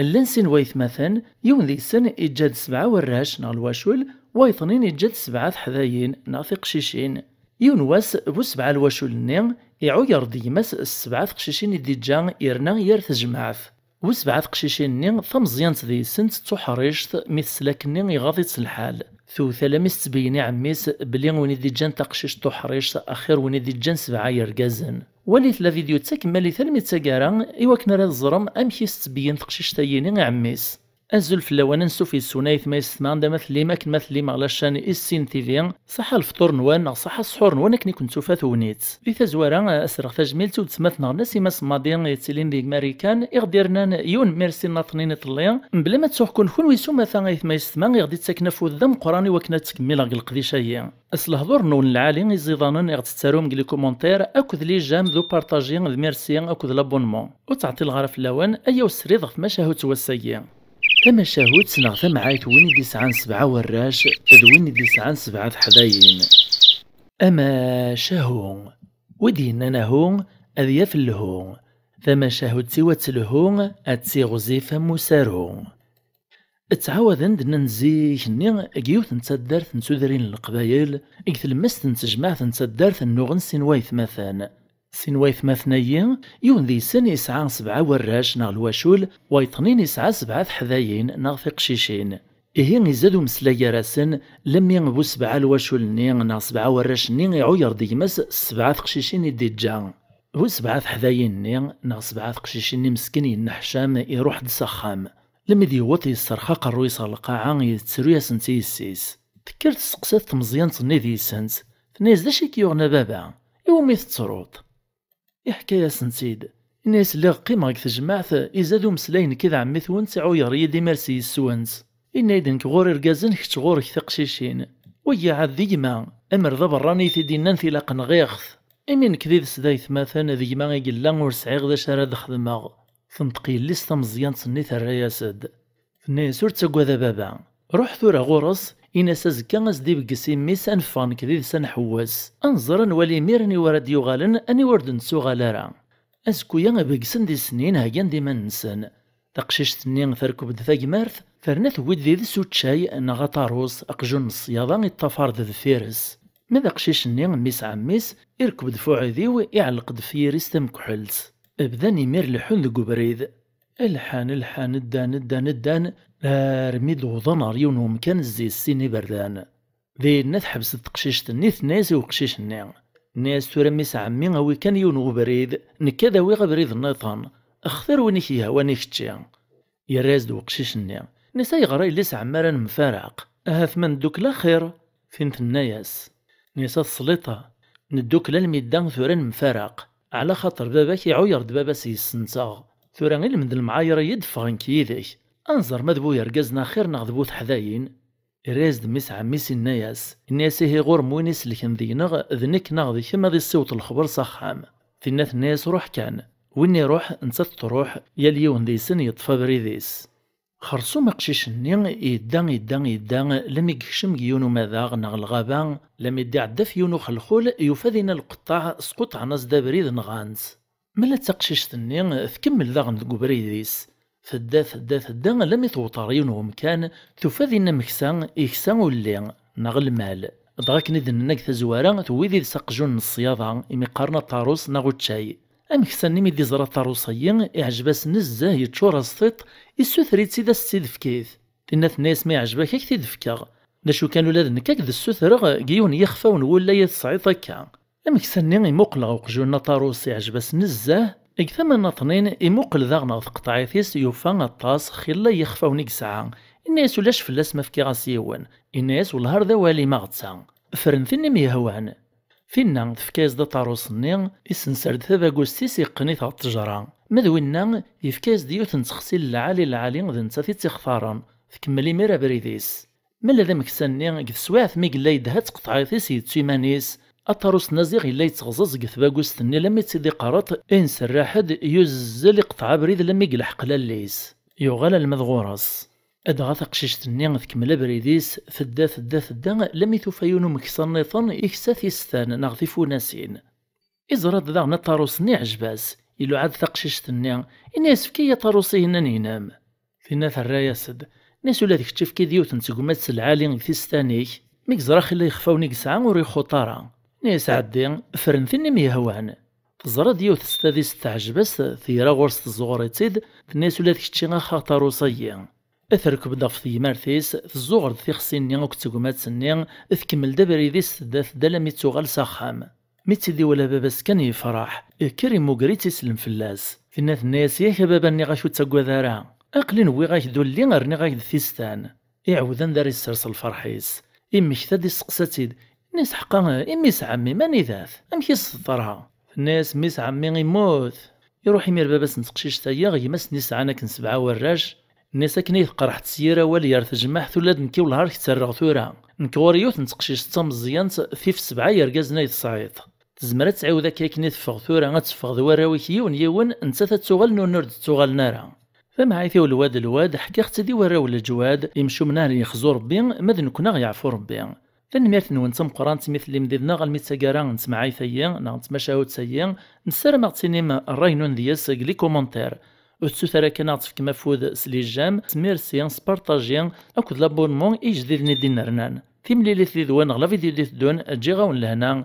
اللنسين ويث مثلا يون ذي إجاد سبعة وراش نا الواشول ويثنين إجاد سبعة حذاين نا قشيشين يون واس بو سبعة الواشول ني يرضي مس السبعة قشيشين إدي إرنا يرث جمعف وسبعة قشيشين ثم زيانت ذي السن تتحرشت مثلك ني يغاضي الحال ثو لمس تبيني عميس بلي وندي جان تقشيش تحريش اخير وندي جان سبعة يرقزن ولي ثلا فيديو تكمل ثلمي تاكارا ايوا كنا راه الزرم امشي ستبين تقشيش تايني عميس أزل في نسوف السنايث ما يستمع عند مثل لي ماكن مثل لي مغلاش شان إسين تي في صح الفطور نوان صح السحور نوان كني كنت سوفات ونيت في تزوارا أسرق تجميل تود سمثنا ناسي ما ماضيان يتسلين ديك ماريكان إغديرنا يون ميرسي ناطنين طليا بلا ما خون ويسو مثلا غيث ما يستمع غيغدي تساكنا الذم قراني وكنا تكميل أغل القديشة هي أس الهضور نون العالي إزيضانا إغد تتاروم جلي كومنتير أكد لي جام ذو بارطاجي ميرسي أكد لابونمون وتعطي الغرف اللوان أيو وسريض في مشاهد توسيا تمشاهد ثم عايت ويني دي سعان سبعة وراش تدويني وين دي سعان سبعة حداين أما شاهون ودي انانا هون أذياف اللهون ثم شاهد سوى تلهون أتسي غزيفة مسارون تعاودن ننزي كني جيوت نتدرت نسودرين القبايل إكثل مس تنتجمع تنتدرت النوغنسين وايث مثلا سنويث مثنيين يون سن يسعى سبعة وراش ناغ الواشول ويطنين يسعى سبعة حذاين ناغ قشيشين إهين يزادو مسلايا راسن لم ينبو سبعة الواشولني ناغ سبعة وراش وراشني يعوير مس سبعة قشيشين يدي هو سبعة حذايني ناغ سبعة قشيشين مسكين ينحشام يروح دسخام لم دي وطي الصرخة قرويس القاعة يتسرو ياسن تيسيس تكرت سقسات مزيان تنيذي سنت تنيز داشي كيوغنا بابا يومي تتروط يحكي سنسيد الناس اللي قيمة غيك تجمعت يزادو مسلاين كذا عمي ثونس عو دي مرسي السوانس إنا إذن كغور إرقازن كتش ثقشيشين ويا عاد ديما أمر ذا براني تدينا لقن غيخث إمين كذيذ سدايث ذي ديما يقل لان سعيغ ذا شارد خدماغ ثنتقي اللي مزيان تصني ثرا ياسد ثنيس ور بابا روح ثورا غورس إناس أزكا أزدي بقسي ميس فانك ذي سان حواس أنظر نوالي ميرني ورد يغالن أني ورد غالارا أزكو أزكويا بقسن دي سنين دي ديما نسان تقشيشت نين تركب دثاقمارث فرنا ثويد ذي ذسو تشاي غطاروس طاروس أقجون الصيادة ذي ذفيرس ماذا قشيش نين ميس عميس إركو دفوع ذيو يعلق دفيرس تمكحلس بدا نمير لحن ذي الحان الحان الدان الدان الدان رميد وضن عريون ومكان زي السيني بردان ذي نتحبس تقشيش نيث ناس وقشيش نيع ناس ترميس عمي غوي كان يون وبريد نكذا وي غبريد النيطان اخثر ونيكيها يهواني كتشي يراز دو قشيش ني نساي يغرى ليس عمارا مفارق اها ثمن دوك لا خير فين ثناياس نيسا السليطة ندوك لا الميدان ثورا مفارق على خاطر باباك يعير دبابا سيسنتاغ ثورا غير ذ المعايرة يدفغن كي ذيش أنظر مذبو يرقزنا خير نغذبوث حذاين إريز دمس عميس الناياس الناس هي غور موينيس لكن ذي نغ ذنك نغذي كما ذي الصوت الخبر صخام في الناس ناس روح كان وني روح انسات تروح يلي ذي سن يطفى بريذيس خرسو مقشيش النيغ يدان يدان يدان لم يكشم يونو مذاغ نغ الغابان لم يدع دف يونو خلخول يفذين القطاع سقط عنا زدابريذ نغانس ملا تقشيشتني تكمل داغن دق بريديس تدا تدا تدا لم توطر ينهم كان تفاد إن مكسا إكسا ولي نغ المال دغاك نذن نك تزوارا تويدي سقجون الصيادة إمي قارنا طاروس نغو تشاي أمكسان نمي دي زرا طاروسيين إعجباس نزه يتشور السطيط السوثري سيدا السيد فكيث تنا ثنيس ما يعجبك هيك تيدفكا لشو كانوا لاد نكاك ذا السوثرغ جيون يخفون ولا يتصعيط امكسني يمقل غوقجونا طاروس يعجبس نزاه إك ثمن اثنين يمقل ذاغنا ثقطعيثيس يوفا الطاس خلا يخفاوني قسعة الناس ولاش فلاس مفكي غاسيون الناس والهار ذا والي ما فرن ثني ميهوان فينا تفكاز دا طاروس ني يسنسرد ثبا قوستيس يقني ثغ مدوينا مذوينا يفكاز ديوث نسخسي العالي العالي ذنسا تيتيختارن تكملي ميرا بريديس ملا ذا مكسنين قد سواعث ميقلا يدها تقطعيثيس يتسيمانيس أطرس نزيغ إلا يتغزز قثبا قستني لما يتسيدي قرط إنس الراحد يزل قطع بريد لما يقلحق لليس يغال المذغورس أدغى تقشيشتني تكمل أبريديس ثدا ثدا ثدا لم يتوفيون مكسر نيطن إكساث يستان ناغ ناسين إزراد ذا نطاروسني عجباس إلو عاد تقشيشتني إني أسفكي يا طاروسي هنا نينام فينا ثرايا سد ناس ولا ذيك تشفكي ديوتن تقومات سلعالي غثيستانيك ميك زرا خلا يخفاوني قسعة وريخو طارا عدي فرن ثني ميهوان تزرد يوت ستاديس تعجبس ثيرا غرس الزغور تيد تنيس ولا تكتشي خاطر وصيين أثركب ضف في مارثيس تزغر ثيخسيني أو كتقومات سني تكمل دبريديس داث دالا ميتوغال ساخام ميتيدي ولا باباس كان يفرح إيه كريم وقريت تسلم فلاس فينا ثنيس ياك بابا ني غاشو تاكوا ذارا أقلي نوي غاك دول اللي غرني غاك ثيستان إيه داري السرس الفرحيس امي تادي سقساتيد الناس حقا إميس عمي ماني ذات كي السطرها الناس ميس عمي يموت يروح يمير باباس نتقشيش تايا غيمس نيس عانا كن سبعة وراج الناس كن يثقر حتى السيرة يرث جماح ثولاد نكي ولهار ثورا ثورة نكوريوث نتقشيش تا مزيان ثيف سبعة يرقازنا يتصايد تزمر تعاود ذاك كني تفغ ثورا غتفغ ذوراويك يون يون نتا تتوغل نور نرد تغل نارا فما عيثي الواد الواد حكا ختي دي وراو الجواد يمشو منها ليخزو ربي ماذا كنا غيعفو ربي تنميرت-نون قران تمقران تمثل مديدنا غالمي تاكارا نسمعاي ثيا نغ نتمشاو ثيا نسرم الراي نون دياس لي كومونتير وتسوثر كان سلي جام سليجام سيان سبارتاجيا اكد لابونمون اي جديد ندينا رنان تيملي لي دوان غلا فيديو دي ثدون تجي غاون لهنا